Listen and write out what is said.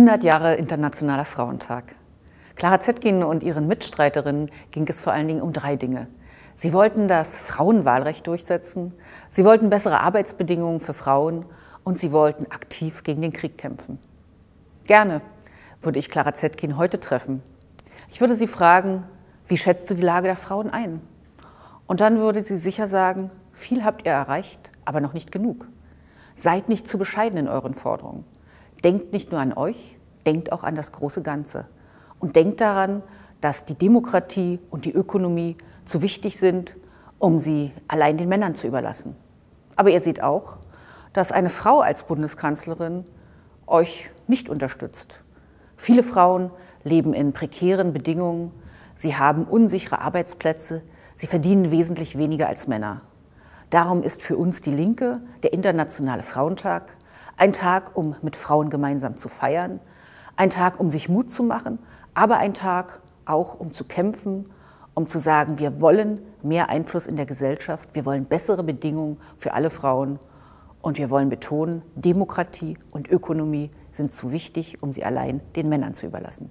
100 Jahre Internationaler Frauentag. Clara Zetkin und ihren Mitstreiterinnen ging es vor allen Dingen um drei Dinge. Sie wollten das Frauenwahlrecht durchsetzen, sie wollten bessere Arbeitsbedingungen für Frauen und sie wollten aktiv gegen den Krieg kämpfen. Gerne würde ich Clara Zetkin heute treffen. Ich würde sie fragen, wie schätzt du die Lage der Frauen ein? Und dann würde sie sicher sagen, viel habt ihr erreicht, aber noch nicht genug. Seid nicht zu bescheiden in euren Forderungen. Denkt nicht nur an euch, denkt auch an das große Ganze und denkt daran, dass die Demokratie und die Ökonomie zu wichtig sind, um sie allein den Männern zu überlassen. Aber ihr seht auch, dass eine Frau als Bundeskanzlerin euch nicht unterstützt. Viele Frauen leben in prekären Bedingungen, sie haben unsichere Arbeitsplätze, sie verdienen wesentlich weniger als Männer. Darum ist für uns die Linke der Internationale Frauentag ein Tag, um mit Frauen gemeinsam zu feiern, ein Tag, um sich Mut zu machen, aber ein Tag auch, um zu kämpfen, um zu sagen, wir wollen mehr Einfluss in der Gesellschaft, wir wollen bessere Bedingungen für alle Frauen und wir wollen betonen, Demokratie und Ökonomie sind zu wichtig, um sie allein den Männern zu überlassen.